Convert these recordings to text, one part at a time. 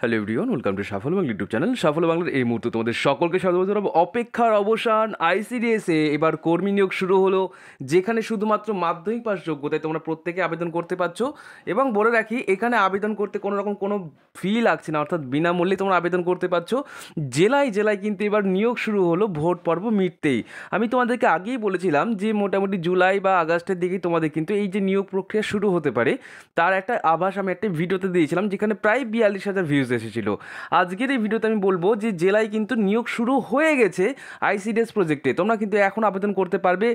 hello everyone welcome to Safal Bangla YouTube channel Safal বাংলার এই মুহূর্তে তোমাদের সকলকে স্বাগত জানাবো অপেক্ষার অবসান আইসিডিএসে এবার কর্মী নিয়োগ শুরু হলো যেখানে শুধুমাত্র মাধ্যমিক পাস যোগ্যতায় তোমরা প্রত্যেকে আবেদন করতে পারছ এবং বলে রাখি এখানে আবেদন করতে কোনো রকম কোনো ফি লাগছে না অর্থাৎ বিনামূল্যে তোমরা আবেদন করতে পারছ জেলায় জেলায় কিন্তু এবার নিয়োগ শুরু হলো ভোট পর্ব মিটতেই আমি তোমাদেরকে আগেই বলেছিলাম যে মোটামুটি জুলাই বা আগস্টের দিকেই তোমাদের কিন্তু এই যে নিয়োগ প্রক্রিয়া শুরু হতে পারে তার একটা আভাস আমি একটা ভিডিওতে দিয়েছিলাম যেখানে প্রায় বিয়াল্লিশ হাজার ভিউজ নিউজ এসেছিল আজকের এই ভিডিওতে আমি বলবো যে জেলায় কিন্তু নিয়োগ শুরু হয়ে গেছে আইসিডিএস প্রজেক্টে তোমরা কিন্তু এখন আবেদন করতে পারবে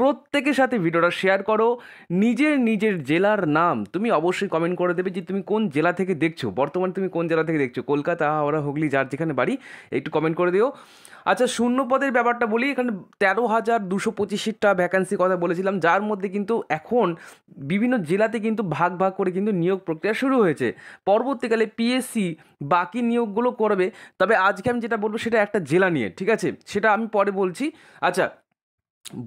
প্রত্যেকের সাথে ভিডিওটা শেয়ার করো নিজের নিজের জেলার নাম তুমি অবশ্যই কমেন্ট করে দেবে যে তুমি কোন জেলা থেকে দেখছো বর্তমানে তুমি কোন জেলা থেকে দেখছো কলকাতা হাওড়া হুগলি যার যেখানে বাড়ি একটু কমেন্ট করে দিও আচ্ছা শূন্য পদের ব্যাপারটা বলি এখানে তেরো হাজার দুশো পঁচিশটা ভ্যাকান্সি কথা বলেছিলাম যার মধ্যে কিন্তু এখন বিভিন্ন জেলাতে কিন্তু ভাগ ভাগ করে কিন্তু নিয়োগ প্রক্রিয়া শুরু হয়েছে পরবর্তীকালে পিএসসি বাকি নিয়োগগুলো করবে তবে আজকে আমি যেটা বলবো সেটা একটা জেলা নিয়ে ঠিক আছে সেটা আমি পরে বলছি আচ্ছা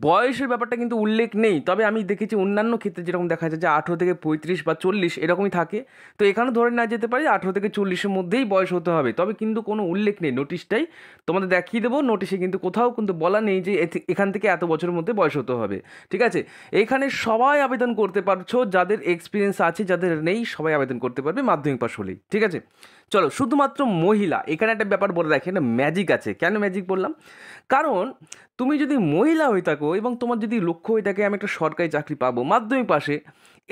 বয়সের ব্যাপারটা কিন্তু উল্লেখ নেই তবে আমি দেখেছি অন্যান্য ক্ষেত্রে যেরকম দেখা যায় যে আঠেরো থেকে পঁয়ত্রিশ বা চল্লিশ এরকমই থাকে তো এখানে ধরে না যেতে পারে আঠেরো থেকে চল্লিশের মধ্যেই বয়স হতে হবে তবে কিন্তু কোনো উল্লেখ নেই নোটিশটাই তোমাদের দেখিয়ে দেবো নোটিশে কিন্তু কোথাও কিন্তু বলা নেই যে এখান থেকে এত বছরের মধ্যে বয়স হতে হবে ঠিক আছে এখানে সবাই আবেদন করতে পারছো যাদের এক্সপিরিয়েন্স আছে যাদের নেই সবাই আবেদন করতে পারবে মাধ্যমিক পাশ হলেই ঠিক আছে চলো শুধুমাত্র মহিলা এখানে একটা ব্যাপার বলে রাখি এটা ম্যাজিক আছে কেন ম্যাজিক বললাম কারণ তুমি যদি মহিলা হয়ে থাকো এবং তোমার যদি লক্ষ্য হয়ে থাকে আমি একটা সরকারি চাকরি পাবো মাধ্যমিক পাশে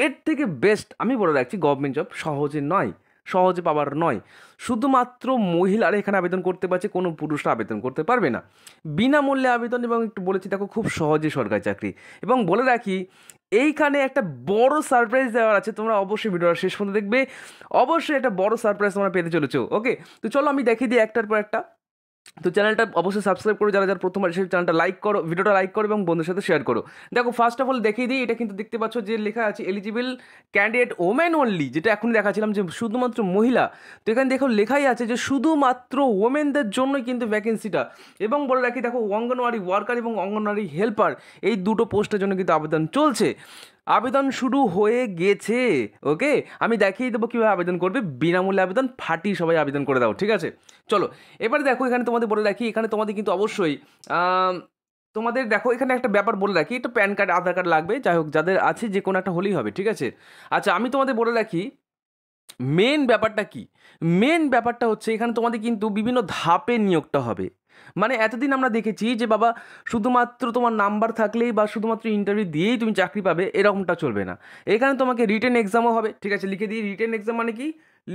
এর থেকে বেস্ট আমি বলে রাখছি গভর্নমেন্ট জব সহজে নয় সহজে পাবার নয় শুধুমাত্র মহিলারা এখানে আবেদন করতে পারছে কোনো পুরুষরা আবেদন করতে পারবে না বিনামূল্যে আবেদন এবং একটু বলেছি দেখো খুব সহজে সরকারি চাকরি এবং বলে রাখি এইখানে একটা বড় সারপ্রাইজ দেওয়ার আছে তোমরা অবশ্যই ভিডিওটা শেষ পর্যন্ত দেখবে অবশ্যই একটা বড় সারপ্রাইজ তোমরা পেতে চলেছ ওকে তো চলো আমি দেখিয়ে দিই একটার পর একটা তো চ্যানেলটা অবশ্যই সাবস্ক্রাইব করো যারা যারা প্রথমবার সেই চ্যানেলটা লাইক করো ভিডিওটা লাইক করো এবং বন্ধুর সাথে শেয়ার করো দেখো ফার্স্ট অফ অল দেখিয়ে দিই এটা কিন্তু দেখতে পাচ্ছ যে লেখা আছে এলিজিবল ক্যান্ডিডেট ওমেন অনলি যেটা এখন দেখাছিলাম যে শুধুমাত্র মহিলা তো এখানে দেখো লেখাই আছে যে শুধুমাত্র ওমেনদের জন্যই কিন্তু ভ্যাকেন্সিটা এবং বলে রাখি দেখো অঙ্গনওয়াড়ি ওয়ার্কার এবং অঙ্গনওয়াড়ি হেল্পার এই দুটো পোস্টের জন্য কিন্তু আবেদন চলছে আবেদন শুরু হয়ে গেছে ওকে আমি দেখিয়ে দেবো কীভাবে আবেদন করবে বিনামূল্যে আবেদন ফাটি সবাই আবেদন করে দাও ঠিক আছে চলো এবার দেখো এখানে তোমাদের বলে রাখি এখানে তোমাদের কিন্তু অবশ্যই তোমাদের দেখো এখানে একটা ব্যাপার বলে রাখি একটা প্যান কার্ড আধার কার্ড লাগবে যাই হোক যাদের আছে যে কোনো একটা হলেই হবে ঠিক আছে আচ্ছা আমি তোমাদের বলে রাখি মেন ব্যাপারটা কি মেন ব্যাপারটা হচ্ছে এখানে তোমাদের কিন্তু বিভিন্ন ধাপে নিয়োগটা হবে মানে এতদিন আমরা দেখেছি যে বাবা শুধুমাত্র তোমার নাম্বার থাকলেই বা শুধুমাত্র ইন্টারভিউ দিয়েই তুমি চাকরি পাবে এরকমটা চলবে না এখানে তোমাকে রিটেন এক্সামও হবে ঠিক আছে লিখে দিই রিটেন এক্সাম মানে কি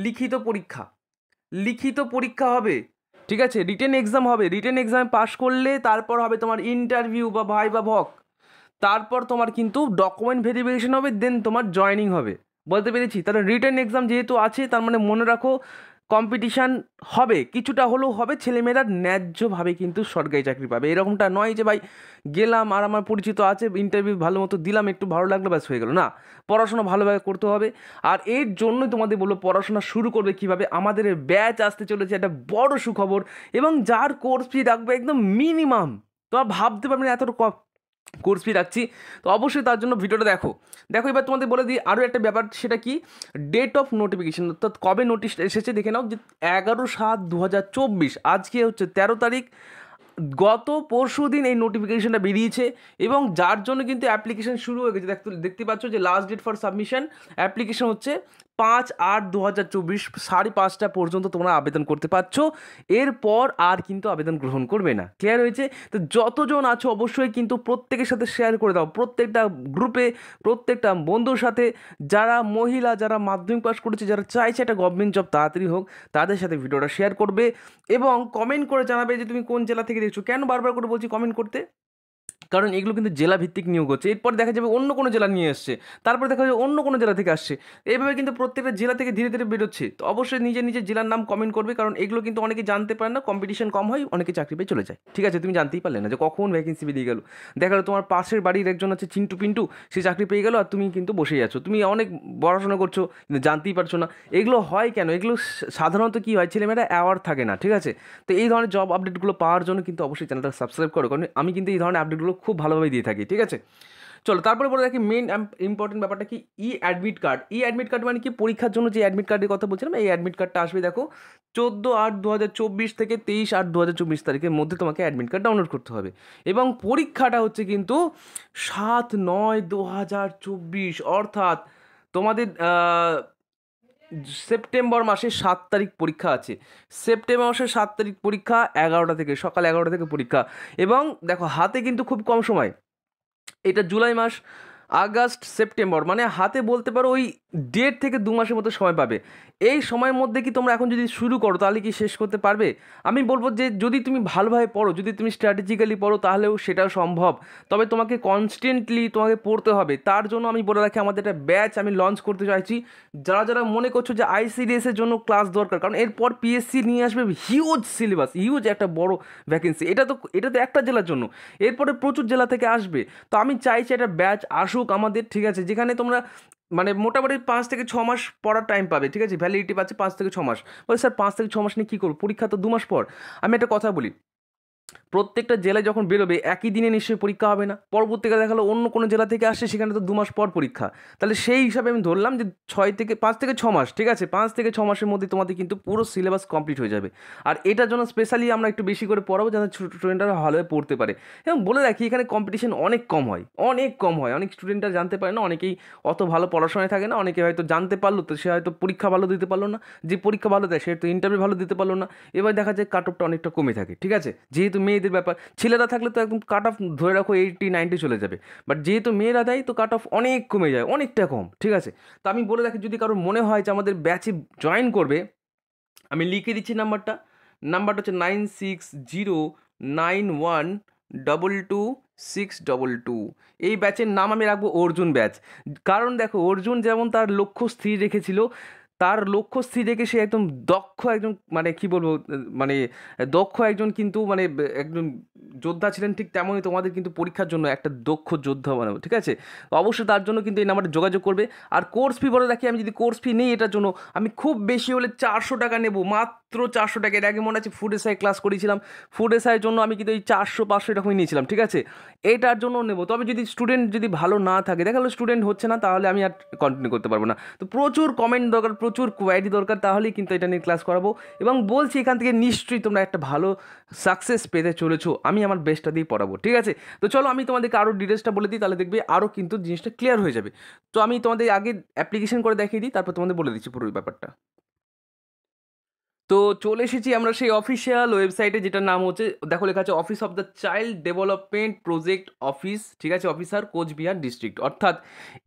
লিখিত পরীক্ষা লিখিত পরীক্ষা হবে ঠিক আছে রিটেন এক্সাম হবে রিটেন এক্সামে পাশ করলে তারপর হবে তোমার ইন্টারভিউ বা ভাই বা ভক তারপর তোমার কিন্তু ডকুমেন্ট ভেরিফিকেশন হবে দেন তোমার জয়নিং হবে বলতে পেরেছি তাহলে রিটার্ন এক্সাম যেহেতু আছে তার মানে মনে রাখো কম্পিটিশান হবে কিছুটা হলেও হবে ছেলেমেয়েরা ন্যায্যভাবে কিন্তু সরকারি চাকরি পাবে এরকমটা নয় যে ভাই গেলাম আর আমার পরিচিত আছে ইন্টারভিউ ভালো মতো দিলাম একটু ভালো লাগলো ব্যাস হয়ে গেল না পড়াশোনা ভালোভাবে করতে হবে আর এর জন্যই তোমাদের বলবো পড়াশোনা শুরু করবে কীভাবে আমাদের ব্যাচ আসতে চলেছে একটা বড় সুখবর এবং যার কোর্স ফি রাখবে একদম মিনিমাম তোমরা ভাবতে পারবে না এত কোর্স ফি রাখছি তো অবশ্যই তার জন্য ভিডিওটা দেখো দেখো এবার তোমাদের বলে দিই আরও একটা ব্যাপার সেটা কি ডেট অফ নোটিফিকেশন অর্থাৎ কবে নোটিশ এসেছে দেখে নাও যে এগারো সাত দু আজকে হচ্ছে তেরো তারিখ গত পরশু দিন এই নোটিফিকেশনটা বেরিয়েছে এবং যার জন্য কিন্তু অ্যাপ্লিকেশান শুরু হয়ে গেছে দেখতে দেখতে পাচ্ছ যে last date for submission application হচ্ছে পাঁচ আট দু হাজার চব্বিশ সাড়ে পাঁচটা পর্যন্ত তোমরা আবেদন করতে পারছো এরপর আর কিন্তু আবেদন গ্রহণ করবে না ক্লিয়ার হয়েছে তো যতজন আছো অবশ্যই কিন্তু প্রত্যেকের সাথে শেয়ার করে দাও প্রত্যেকটা গ্রুপে প্রত্যেকটা বন্ধুর সাথে যারা মহিলা যারা মাধ্যমিক পাস করেছে যারা চাইছে একটা গভর্নমেন্ট জব তাড়াতাড়ি হোক তাদের সাথে ভিডিওটা শেয়ার করবে এবং কমেন্ট করে জানাবে যে তুমি কোন জেলা থেকে দেখছো কেন বারবার করে বলছি কমেন্ট করতে কারণ এগুলো কিন্তু জেলা ভিত্তিক নিয়োগ হচ্ছে এরপর দেখা যাবে অন্য কোনো জেলা নিয়ে আসছে তারপর দেখা যাবে অন্য কোনো জেলা থেকে আসছে এইভাবে কিন্তু প্রত্যেকটা জেলা থেকে ধীরে ধীরে বেরোচ্ছে তো অবশ্যই নিজের নিজের জেলার নাম কমেন্ট করবে কারণ এগুলো কিন্তু অনেকে জানতে পারে না কম্পিটিশন কম হয় অনেকে চাকরি পেয়ে চলে যায় ঠিক আছে তুমি জানতেই পারলে না যে কখন ভ্যাকেন্সি বেরিয়ে গেল দেখা গেলো তোমার পাশের বাড়ির একজন আছে চিন্টু পিন্টু সে চাকরি পেয়ে গেলো আর তুমি কিন্তু বসেই আছো তুমি অনেক পড়াশোনা করছো কিন্তু জানতেই পারছো না এগুলো হয় কেন এগুলো সাধারণত কী হয় ছেলেমেয়েরা অ্যাওয়ার্ড থাকে না ঠিক আছে তো এই ধরনের জব আপডেটগুলো পাওয়ার জন্য কিন্তু অবশ্যই চ্যানেলটা সাবস্ক্রাইব করো কারণ আমি কিন্তু এই ধরনের আপডেটগুলো খুব ভালোভাবেই দিয়ে থাকি ঠিক আছে চলো তারপরে বলে রাখি মেন ইম্পর্টেন্ট ব্যাপারটা কি ই অ্যাডমিট কার্ড ই অ্যাডমিট কার্ড মানে কি পরীক্ষার জন্য যে অ্যাডমিট কার্ডের কথা বলছিলাম এই অ্যাডমিট কার্ডটা আসবে দেখো চোদ্দো আট দু হাজার চব্বিশ থেকে তেইশ আট দু হাজার চব্বিশ তারিখের মধ্যে তোমাকে অ্যাডমিট কার্ড ডাউনলোড করতে হবে এবং পরীক্ষাটা হচ্ছে কিন্তু সাত নয় দু হাজার চব্বিশ অর্থাৎ তোমাদের সেপ্টেম্বর মাসে সাত তারিখ পরীক্ষা আছে সেপ্টেম্বর মাসের সাত তারিখ পরীক্ষা এগারোটা থেকে সকাল এগারোটা থেকে পরীক্ষা এবং দেখো হাতে কিন্তু খুব কম সময় এটা জুলাই মাস আগস্ট সেপ্টেম্বর মানে হাতে বলতে পারো ওই দেড় থেকে দু মাসের মতো সময় পাবে এই সময়ের মধ্যে কি তোমরা এখন যদি শুরু করো তাহলে কি শেষ করতে পারবে আমি বলবো যে যদি তুমি ভালোভাবে পড়ো যদি তুমি স্ট্র্যাটেজিক্যালি পড়ো তাহলেও সেটাও সম্ভব তবে তোমাকে কনস্ট্যান্টলি তোমাকে পড়তে হবে তার জন্য আমি বলে রাখি আমাদের একটা ব্যাচ আমি লঞ্চ করতে চাইছি যারা যারা মনে করছো যে আইসিডিএসের জন্য ক্লাস দরকার কারণ এরপর পিএসসি নিয়ে আসবে হিউজ সিলেবাস হিউজ একটা বড় ভ্যাকেন্সি এটা তো এটা তো একটা জেলার জন্য এরপরে প্রচুর জেলা থেকে আসবে তো আমি চাইছি একটা ব্যাচ আসুক আমাদের ঠিক আছে যেখানে তোমরা মানে মোটামুটি পাঁচ থেকে ছ মাস পড়ার টাইম পাবে ঠিক আছে ভ্যালিডিটি পাচ্ছে পাঁচ থেকে ছ মাস বলে স্যার পাঁচ থেকে ছ মাস নিয়ে কী করবো পরীক্ষা তো দু মাস পর আমি একটা কথা বলি প্রত্যেকটা জেলায় যখন বেরোবে একই দিনে নিশ্চয়ই পরীক্ষা হবে না পরবর্তীকালে দেখালো অন্য কোনো জেলা থেকে আসছে সেখানে তো দু মাস পর পরীক্ষা তাহলে সেই হিসাবে আমি ধরলাম যে ছয় থেকে পাঁচ থেকে ছ মাস ঠিক আছে পাঁচ থেকে ছ মাসের মধ্যে তোমাদের কিন্তু পুরো সিলেবাস কমপ্লিট হয়ে যাবে আর এটার জন্য স্পেশালি আমরা একটু বেশি করে পড়াবো যাতে স্টুডেন্টরা ভালোভাবে পড়তে পারে এবং বলে রাখি এখানে কম্পিটিশন অনেক কম হয় অনেক কম হয় অনেক স্টুডেন্টরা জানতে পারে না অনেকেই অত ভালো পড়াশোনায় থাকে না অনেকে হয়তো জানতে পারলো তো সে হয়তো পরীক্ষা ভালো দিতে পারলো না যে পরীক্ষা ভালো দেয় সে হয়তো ইন্টারভিউ ভালো দিতে পারলো না এবার দেখা যায় কাট অফটা অনেকটা কমে থাকে ঠিক আছে যেহেতু মেয়ে মেয়েদের ব্যাপার ছেলেরা থাকলে তো একদম কাট অফ ধরে রাখো এইটি নাইনটি চলে যাবে বাট যেহেতু মেয়েরা দেয় তো কাট অফ অনেক কমে যায় অনেকটা কম ঠিক আছে তো আমি বলে রাখি যদি কারোর মনে হয় যে আমাদের ব্যাচে জয়েন করবে আমি লিখে দিচ্ছি নাম্বারটা নাম্বারটা হচ্ছে nine six zero nine one double two six double two এই ব্যাচের নাম আমি রাখবো অর্জুন ব্যাচ কারণ দেখো অর্জুন যেমন তার লক্ষ্য স্থির রেখেছিল তার লক্ষ্যস্থির রেখে সে একদম দক্ষ একজন মানে কি বলবো মানে দক্ষ একজন কিন্তু মানে একজন যোদ্ধা ছিলেন ঠিক তেমনই তোমাদের কিন্তু পরীক্ষার জন্য একটা দক্ষ যোদ্ধা বানাবো ঠিক আছে অবশ্যই তার জন্য কিন্তু এই নাম্বারে যোগাযোগ করবে আর কোর্স ফি বলে রাখি আমি যদি কোর্স ফি নিই এটার জন্য আমি খুব বেশি হলে চারশো টাকা নেবো মাত্র চারশো টাকা এর আগে মনে আছে ফুড এসআই ক্লাস করেছিলাম ফুড এসআইয়ের জন্য আমি কিন্তু এই চারশো পাঁচশো এরকমই নিয়েছিলাম ঠিক আছে এটার জন্য নেব তবে যদি স্টুডেন্ট যদি ভালো না থাকে দেখালো স্টুডেন্ট হচ্ছে না তাহলে আমি আর কন্টিনিউ করতে পারবো না তো প্রচুর কমেন্ট দরকার প্রচুর কোয়ারি দরকার তাহলেই কিন্তু এটা নিয়ে ক্লাস করাবো এবং বলছি এখান থেকে নিশ্চয়ই তোমরা একটা ভালো সাকসেস পেতে চলেছো আমি আমার বেস্টটা দিয়ে পড়াবো ঠিক আছে তো চলো আমি তোমাদেরকে আরও ডিটেলসটা বলে দিই তাহলে দেখবে আরও কিন্তু জিনিসটা ক্লিয়ার হয়ে যাবে তো আমি তোমাদের আগে অ্যাপ্লিকেশন করে দেখিয়ে দিই তারপর তোমাদের বলে দিচ্ছি পুরো ব্যাপারটা তো চলে এসেছি আমরা সেই অফিসিয়াল ওয়েবসাইটে যেটার নাম হচ্ছে দেখো লেখা আছে office of the child development project office ঠিক আছে অফিসার কোচবিহার ডিস্ট্রিক্ট অর্থাৎ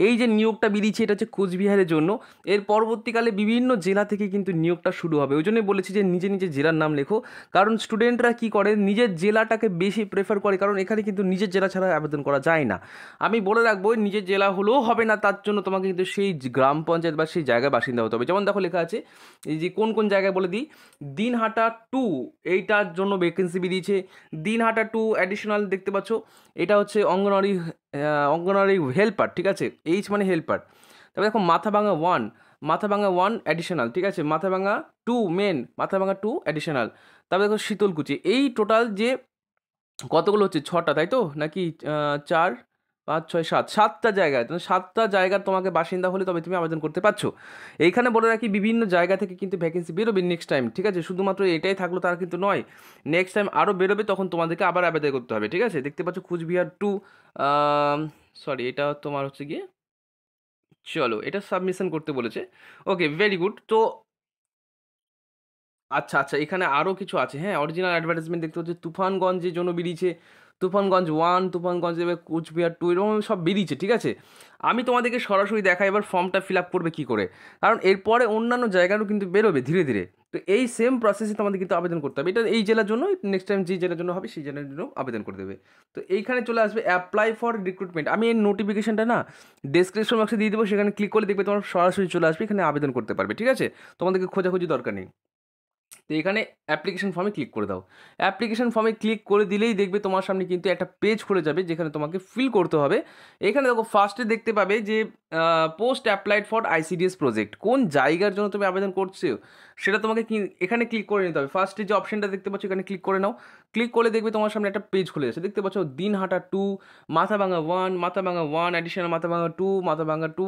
এই যে নিয়োগটা বেরিয়েছে এটা হচ্ছে কোচবিহারের জন্য এর পরবর্তীকালে বিভিন্ন জেলা থেকে কিন্তু নিয়োগটা শুরু হবে ওই জন্যই বলেছি যে নিজে নিজে জেলার নাম লেখো কারণ স্টুডেন্টরা কি করে নিজের জেলাটাকে বেশি প্রেফার করে কারণ এখানে কিন্তু নিজের জেলা ছাড়া আবেদন করা যায় না আমি বলে রাখবো নিজের জেলা হলেও হবে না তার জন্য তোমাকে কিন্তু সেই গ্রাম পঞ্চায়েত বা সেই জায়গায় বাসিন্দা হতে হবে যেমন দেখো লেখা আছে এই যে কোন কোন জায়গায় বলে দিই দিনহাটা টু এইটার জন্য ভ্যাকেন্সি বেরিয়েছে দিনহাটা টু অ্যাডিশনাল দেখতে পাচ্ছ এটা হচ্ছে অঙ্গনওয়াড়ি অঙ্গনওয়াড়ি হেল্পার ঠিক আছে এইচ মানে হেল্পার তারপরে দেখো Mathabhanga one Mathabhanga one additional ঠিক আছে Mathabhanga two main Mathabhanga two additional তারপরে দেখো শীতলকুচি এই টোটাল যে কতগুলো হচ্ছে ছটা তাই তো নাকি চার পাঁচ ছয় সাত সাতটা জায়গায় তুমি সাতটা জায়গার তোমাকে বাসিন্দা হলে তবে তুমি আবেদন করতে পারছো এইখানে বলে রাখি বিভিন্ন জায়গা থেকে কিন্তু ভ্যাকেন্সি বেরোবে নেক্সট টাইম ঠিক আছে শুধুমাত্র এটাই থাকলো তার কিন্তু নয় নেক্সট টাইম আরও বেরোবে তখন তোমাদেরকে আবার আবেদন করতে হবে ঠিক আছে দেখতে পাচ্ছ কুচবিহার টু সরি এটা তোমার হচ্ছে গিয়ে চলো এটা সাবমিশন করতে বলেছে ওকে ভেরি গুড তো আচ্ছা আচ্ছা এখানে আরও কিছু আছে হ্যাঁ অরিজিনাল অ্যাডভার্টাইজমেন্ট দেখতে হচ্ছে তুফানগঞ্জের জন্য বেরিয়েছে তুফানগঞ্জ ওয়ান তুফানগঞ্জ দেবে কুচবিহার টু এরকম সব বেরিয়েছে ঠিক আছে আমি তোমাদেরকে সরাসরি দেখাই এবার ফর্মটা ফিল আপ করবে কী করে কারণ এরপরে অন্যান্য জায়গারও কিন্তু বেরোবে ধীরে ধীরে তো এই সেম প্রসেসে তোমাদের কিন্তু আবেদন করতে হবে এটা এই জেলার জন্য নেক্সট টাইম যে জেলার জন্য হবে সেই জেলার জন্য আবেদন করে দেবে তো এইখানে চলে আসবে অ্যাপ্লাই ফর রিক্রুটমেন্ট আমি এই নোটিফিকেশনটা না ডিসক্রিপশন বক্সে দিয়ে দেবো সেখানে ক্লিক করে দেখবে তোমার সরাসরি চলে আসবে এখানে আবেদন করতে পারবে ঠিক আছে তোমাদেরকে খোঁজাখুঁজি দরকার নেই তো এখানে অ্যাপ্লিকেশন ফর্মে ক্লিক করে দাও অ্যাপ্লিকেশন ফর্মে ক্লিক করে দিলেই দেখবে তোমার সামনে কিন্তু একটা পেজ খুলে যাবে যেখানে তোমাকে ফিল করতে হবে এখানে দেখো ফার্স্টে দেখতে পাবে যে post applied for ICDS project কোন জায়গার জন্য তুমি আবেদন করছো সেটা তোমাকে এখানে ক্লিক করে নিতে হবে ফার্স্টে যে অপশনটা দেখতে পাচ্ছ এখানে ক্লিক করে নাও ক্লিক করলে দেখবে তোমার সামনে একটা পেজ খুলে যাচ্ছে দেখতে পাচ্ছ দিনহাটা টু মাথা ভাঙা ওয়ান মাথা ভাঙা ওয়ান অ্যাডিশনাল মাথা ভাঙা টু মাথা ভাঙা টু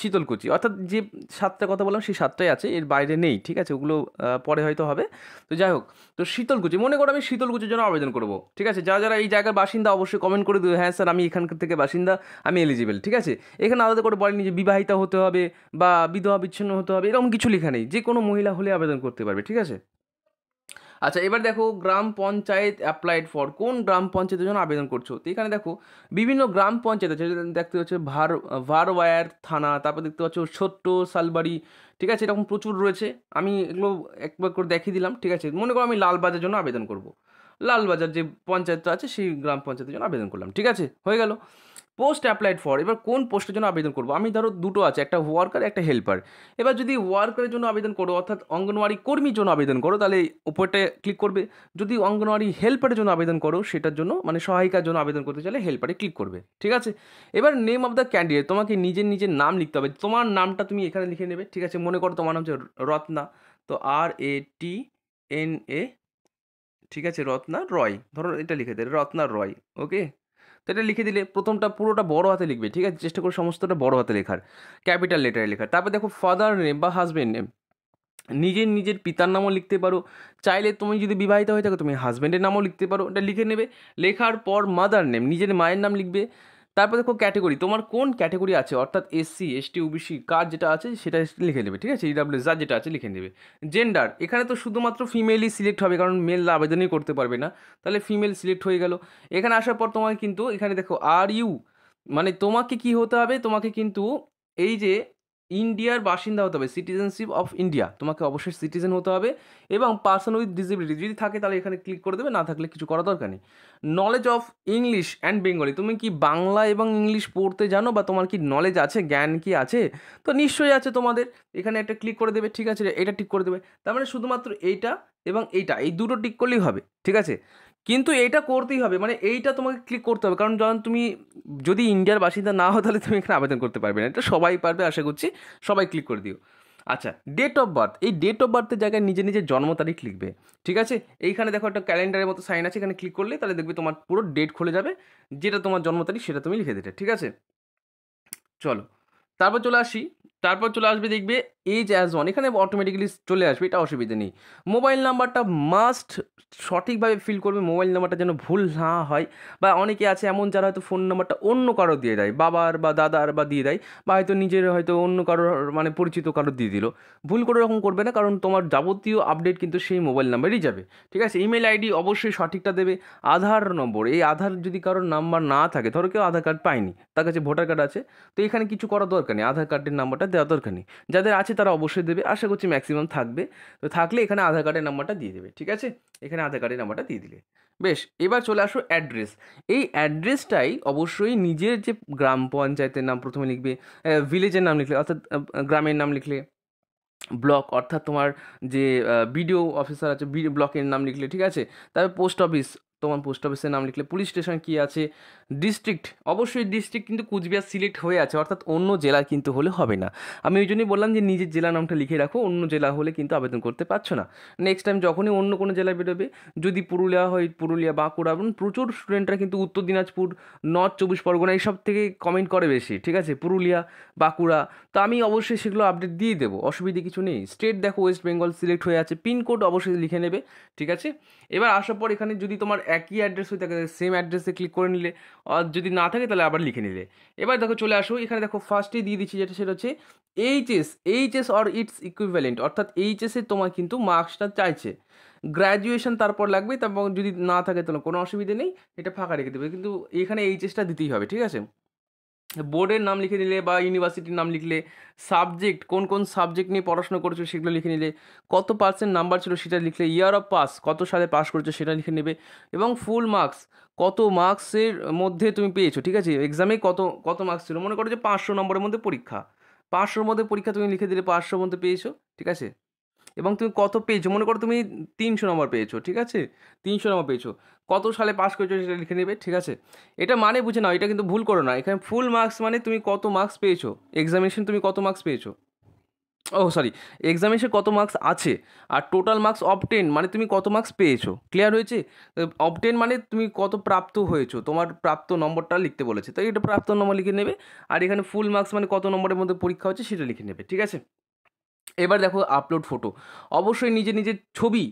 শীতলকুচি অর্থাৎ যে সাতটা কথা বললাম সেই সাতটাই আছে এর বাইরে নেই ঠিক আছে ওগুলো পরে হয়তো হবে তো যাই হোক তো শীতলকুচি মনে করো আমি শীতলকুচির জন্য আবেদন করব ঠিক আছে যারা যারা এই জায়গার বাসিন্দা অবশ্যই কমেন্ট করে দেবে হ্যাঁ স্যার আমি এখানকার থেকে বাসিন্দা আমি এলিজিবল ঠিক আছে এখানে আলাদা করে বলেনি যে বিবাহিতা হতে হবে বা বিধবা বিচ্ছিন্ন হতে হবে এরকম কিছু লেখা নেই যে কোনো মহিলা হলে আবেদন করতে পারবে ঠিক আছে আচ্ছা এবার দেখো গ্রাম পঞ্চায়েত অ্যাপ্লাইড ফর কোন গ্রাম পঞ্চায়েতের জন্য আবেদন করছো তো এখানে দেখো বিভিন্ন গ্রাম পঞ্চায়েত আছে দেখতে হচ্ছে ভার ভারওয়ায়ার থানা তারপর দেখতে পাচ্ছ ছোট্ট সালবাড়ি ঠিক আছে এরকম প্রচুর রয়েছে আমি এগুলো একবার করে দেখিয়ে দিলাম ঠিক আছে মনে করো আমি লালবাজার জন্য আবেদন করব লালবাজার যে পঞ্চায়েতটা আছে সেই গ্রাম পঞ্চায়েতের জন্য আবেদন করলাম ঠিক আছে হয়ে গেল পোস্ট অ্যাপ্লাইড ফর এবার কোন পোস্টের জন্য আবেদন করবো আমি ধরো দুটো আছে একটা ওয়ার্কার একটা হেল্পার এবার যদি ওয়ার্কারের জন্য আবেদন করো অর্থাৎ অঙ্গনওয়াড়ি কর্মীর জন্য আবেদন করো তাহলে উপরটা ক্লিক করবে যদি অঙ্গনওয়াড়ি হেল্পারের জন্য আবেদন করো সেটার জন্য মানে সহায়িকার জন্য আবেদন করতে চাইলে হেল্পারে ক্লিক করবে ঠিক আছে এবার নেম অফ দ্য ক্যান্ডিডেট তোমাকে নিজের নিজের নাম লিখতে হবে তোমার নামটা তুমি এখানে লিখে নেবে ঠিক আছে মনে করো তোমার নাম হচ্ছে রত্না তো আর এ টি এন এ ঠিক আছে রত্না রয় ধরো এটা লিখে দেবে রত্না রয় ওকে সেটা এটা লিখে দিলে প্রথমটা পুরোটা বড় হাতে লিখবে ঠিক আছে চেষ্টা করে সমস্তটা বড় হাতে লেখার ক্যাপিটাল লেটারে লেখার তারপর দেখো ফাদার নেম বা হাজব্যান্ড নেম নিজের নিজের পিতার নামও লিখতে পারো চাইলে তুমি যদি বিবাহিত হয়ে থাকো তুমি হাজব্যান্ডের নামও লিখতে পারো এটা লিখে নেবে লেখার পর মাদার নেম নিজের মায়ের নাম লিখবে তারপর দেখো ক্যাটেগরি তোমার কোন ক্যাটেগরি আছে অর্থাৎ এসসি এসটি ওবিসি কার যেটা আছে সেটা লিখে নেবে ঠিক আছে ইডাব্লিউ e যার যেটা আছে লিখে নেবে জেন্ডার এখানে তো শুধুমাত্র ফিমেলই সিলেক্ট হবে কারণ মেল আবেদনই করতে পারবে না তাহলে ফিমেল সিলেক্ট হয়ে গেল এখানে আসার পর তোমাকে কিন্তু এখানে দেখো আর ইউ মানে তোমাকে কি হতে হবে তোমাকে কিন্তু এই যে ইন্ডিয়ার বাসিন্দা হতে হবে সিটিজেনশিপ অফ ইন্ডিয়া তোমাকে অবশ্যই সিটিজেন হতে হবে এবং পার্সন উইথ ডিসেবিলিটি যদি থাকে তাহলে এখানে ক্লিক করে দেবে না থাকলে কিছু করা দরকার নেই knowledge of English and Bengali তুমি কি বাংলা এবং ইংলিশ পড়তে জানো বা তোমার কি নলেজ আছে জ্ঞান কি আছে তো নিশ্চয়ই আছে তোমাদের এখানে একটা ক্লিক করে দেবে ঠিক আছে এটা ঠিক করে দেবে তার মানে শুধুমাত্র এইটা এবং এইটা এই দুটো টিক করলেই হবে ঠিক আছে কিন্তু এইটা করতেই হবে মানে এইটা তোমাকে ক্লিক করতে হবে কারণ যখন তুমি যদি ইন্ডিয়ার বাসিন্দা না হও তাহলে তুমি এখানে আবেদন করতে পারবে না এটা সবাই পারবে আশা করছি সবাই ক্লিক করে দিও আচ্ছা ডেট অফ বার্থ এই ডেট অফ বার্থের জায়গায় নিজে নিজে জন্ম তারিখ লিখবে ঠিক আছে এইখানে দেখো একটা ক্যালেন্ডারের মতো সাইন আছে এখানে ক্লিক করলে তাহলে দেখবে তোমার পুরো ডেট খুলে যাবে যেটা তোমার জন্ম তারিখ সেটা তুমি লিখে দিতে ঠিক আছে চলো তারপর চলে আসি তারপর চলে আসবে দেখবে এজ অ্যাজ ওয়ান এখানে অটোমেটিক্যালি চলে আসবে এটা অসুবিধে নেই মোবাইল নাম্বারটা মাস্ট সঠিকভাবে ফিল করবে মোবাইল নাম্বারটা যেন ভুল না হয় বা অনেকে আছে এমন যারা হয়তো ফোন নাম্বারটা অন্য কারো দিয়ে দেয় বাবার বা দাদার বা দিয়ে দেয় বা হয়তো নিজের হয়তো অন্য কারোর মানে পরিচিত কারোর দিয়ে দিল ভুল করে ওরকম করবে না কারণ তোমার যাবতীয় আপডেট কিন্তু সেই মোবাইল নাম্বারই যাবে ঠিক আছে ইমেল আইডি অবশ্যই সঠিকটা দেবে আধার নম্বর এই আধার যদি কারোর নাম্বার না থাকে ধরো কেউ আধার কার্ড পায়নি তার কাছে ভোটার কার্ড আছে তো এখানে কিছু করার দরকার নেই আধার কার্ডের নাম্বারটা আপনার দেওয়া দরকার নেই যাদের আছে তারা অবশ্যই দেবে আশা করছি ম্যাক্সিমাম থাকবে তো থাকলে এখানে আধার কার্ডের নাম্বারটা দিয়ে দেবে ঠিক আছে এখানে আধার কার্ডের নাম্বারটা দিয়ে দিলে বেশ এবার চলে আসো অ্যাড্রেস এই অ্যাড্রেসটাই অবশ্যই নিজের যে গ্রাম পঞ্চায়েতের নাম প্রথমে লিখবে ভিলেজের নাম লিখলে অর্থাৎ গ্রামের নাম লিখলে ব্লক অর্থাৎ তোমার যে বিডিও অফিসার আছে ব্লকের নাম লিখলে ঠিক আছে তারপর পোস্ট অফিস তোমার পোস্ট অফিসের নাম লিখলে পুলিশ স্টেশন কী আছে ডিস্ট্রিক্ট অবশ্যই ডিস্ট্রিক্ট কিন্তু কুচবিহার সিলেক্ট হয়ে আছে অর্থাৎ অন্য জেলা কিন্তু হলে হবে না আমি ওই জন্যই বললাম যে নিজের জেলা নামটা লিখে রাখো অন্য জেলা হলে কিন্তু আবেদন করতে পারছো না নেক্সট টাইম যখনই অন্য কোনো জেলায় বেরোবে যদি পুরুলিয়া হয় পুরুলিয়া বাঁকুড়া এবং প্রচুর স্টুডেন্টরা কিন্তু উত্তর দিনাজপুর নর্থ চব্বিশ পরগনা এইসব থেকে কমেন্ট করে বেশি ঠিক আছে পুরুলিয়া বাঁকুড়া তো আমি অবশ্যই সেগুলো আপডেট দিয়ে দেবো অসুবিধে কিছু নেই স্টেট দেখো ওয়েস্ট বেঙ্গল সিলেক্ট হয়ে আছে পিনকোড অবশ্যই লিখে নেবে ঠিক আছে এবার আসার পর এখানে যদি তোমার একই অ্যাড্রেস হয়ে থাকে সেম অ্যাড্রেসে ক্লিক করে নিলে আর যদি না থাকে তাহলে আবার লিখে নিলে এবার দেখো চলে আসো এখানে দেখো ফার্স্টেই দিয়ে দিচ্ছি যেটা সেটা হচ্ছে HS HS or it's equivalent অর্থাৎ এইচএসে তোমার কিন্তু মার্কসটা চাইছে গ্র্যাজুয়েশন তারপর লাগবে তারপর যদি না থাকে তাহলে কোনো অসুবিধে নেই এটা ফাঁকা রেখে দেবে কিন্তু এখানে এইচএসটা দিতেই হবে ঠিক আছে বোর্ডের নাম লিখে নিলে বা ইউনিভার্সিটির নাম লিখলে সাবজেক্ট কোন কোন সাবজেক্ট নিয়ে পড়াশোনা করেছো সেগুলো লিখে নিলে কত পার্সেন্ট নাম্বার ছিল সেটা লিখলে ইয়ার অফ পাস কত সালে পাস করেছো সেটা লিখে নেবে এবং ফুল মার্কস কত মার্কসের মধ্যে তুমি পেয়েছো ঠিক আছে এক্সামে কত কত মার্কস ছিল মনে করো যে পাঁচশো নম্বরের মধ্যে পরীক্ষা পাঁচশোর মধ্যে পরীক্ষা তুমি লিখে দিলে পাঁচশোর মধ্যে পেয়েছো ঠিক আছে এবং তুমি কত পেয়েছো মনে করো তুমি তিনশো নম্বর পেয়েছো ঠিক আছে তিনশো নম্বর পেয়েছো কত সালে পাস করেছো সেটা লিখে নেবে ঠিক আছে এটা মানে বুঝে নাও এটা কিন্তু ভুল করো না এখানে ফুল মার্কস মানে তুমি কত মার্কস পেয়েছো এক্সামিনেশন তুমি কত মার্কস পেয়েছো ও সরি এক্সামে সে কত মার্কস আছে আর টোটাল মার্কস অপটেন মানে তুমি কত মার্কস পেয়েছো ক্লিয়ার হয়েছে অপটেন মানে তুমি কত প্রাপ্ত হয়েছো তোমার প্রাপ্ত নম্বরটা লিখতে বলেছে তাই এটা প্রাপ্ত নম্বর লিখে নেবে আর এখানে ফুল মার্কস মানে কত নম্বরের মধ্যে পরীক্ষা হচ্ছে সেটা লিখে নেবে ঠিক আছে এবার দেখো আপলোড ফটো অবশ্যই নিজে নিজের ছবি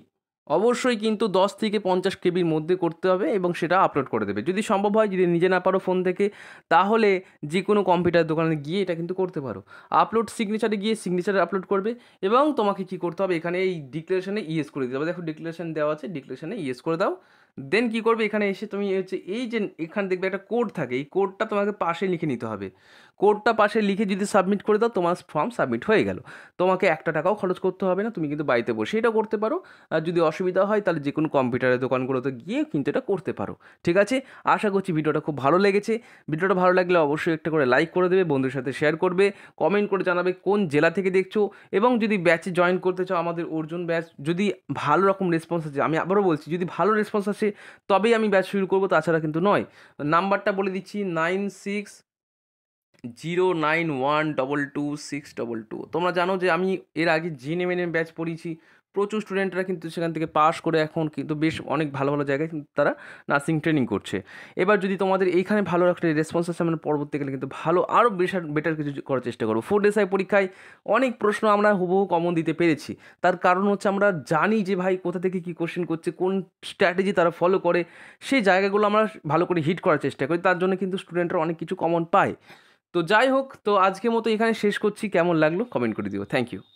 অবশ্যই কিন্তু দশ থেকে পঞ্চাশ কেবির মধ্যে করতে হবে এবং সেটা আপলোড করে দেবে যদি সম্ভব হয় যদি নিজে না পারো ফোন থেকে তাহলে যে কোনো কম্পিউটার দোকানে গিয়ে এটা কিন্তু করতে পারো আপলোড সিগনেচারে গিয়ে সিগনেচার আপলোড করবে এবং তোমাকে কি করতে হবে এখানে এই ডিক্লারেশনে ইয়েস করে দিতে হবে দেখো ডিক্লারেশন দেওয়া আছে ডিক্লারেশনে ইয়েস করে দাও দেন কি করবে এখানে এসে তুমি হচ্ছে এই যে এখানে দেখবে একটা কোড থাকে এই কোডটা তোমাকে পাশে লিখে নিতে হবে কোডটা পাশে লিখে যদি সাবমিট করে দাও তোমার ফর্ম সাবমিট হয়ে গেল তোমাকে একটা টাকাও খরচ করতে হবে না তুমি কিন্তু বাড়িতে বসে এটা করতে পারো আর যদি অসুবিধা হয় তাহলে যে কোনো কম্পিউটারের দোকানগুলোতে গিয়ে কিন্তু এটা করতে পারো ঠিক আছে আশা করছি ভিডিওটা খুব ভালো লেগেছে ভিডিওটা ভালো লাগলে অবশ্যই একটা করে লাইক করে দেবে বন্ধুর সাথে শেয়ার করবে কমেন্ট করে জানাবে কোন জেলা থেকে দেখছো এবং যদি ব্যাচে জয়েন করতে চাও আমাদের অর্জুন ব্যাচ যদি ভালো রকম রেসপন্স আছে আমি আবারও বলছি যদি ভালো রেসপন্স আসে আছে তবেই আমি ব্যাচ শুরু করবো তাছাড়া কিন্তু নয় নাম্বারটা বলে দিচ্ছি nine six zero nine one double two six double two তোমরা জানো যে আমি এর আগে জি নেমেনের ব্যাচ পড়িয়েছি প্রচুর স্টুডেন্টরা কিন্তু সেখান থেকে পাশ করে এখন কিন্তু বেশ অনেক ভালো ভালো জায়গায় কিন্তু তারা নার্সিং ট্রেনিং করছে এবার যদি তোমাদের এইখানে ভালো একটা রেসপন্স আসে আমরা পরবর্তীকালে কিন্তু ভালো আরও বেশার বেটার কিছু করার চেষ্টা করবো ফোর ডেসাই পরীক্ষায় অনেক প্রশ্ন আমরা হুবহু কমন দিতে পেরেছি তার কারণ হচ্ছে আমরা জানি যে ভাই কোথা থেকে কী কোশ্চেন করছে কোন স্ট্র্যাটেজি তারা ফলো করে সেই জায়গাগুলো আমরা ভালো করে হিট করার চেষ্টা করি তার জন্য কিন্তু স্টুডেন্টরা অনেক কিছু কমন পায় তো যাই হোক তো আজকে মতো এখানে শেষ করছি কেমন লাগলো কমেন্ট করে দিও থ্যাংক ইউ